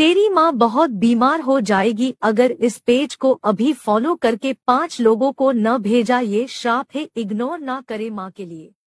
तेरी माँ बहुत बीमार हो जाएगी अगर इस पेज को अभी फॉलो करके पांच लोगों को न भेजा ये श्राप है इग्नोर ना करे माँ के लिए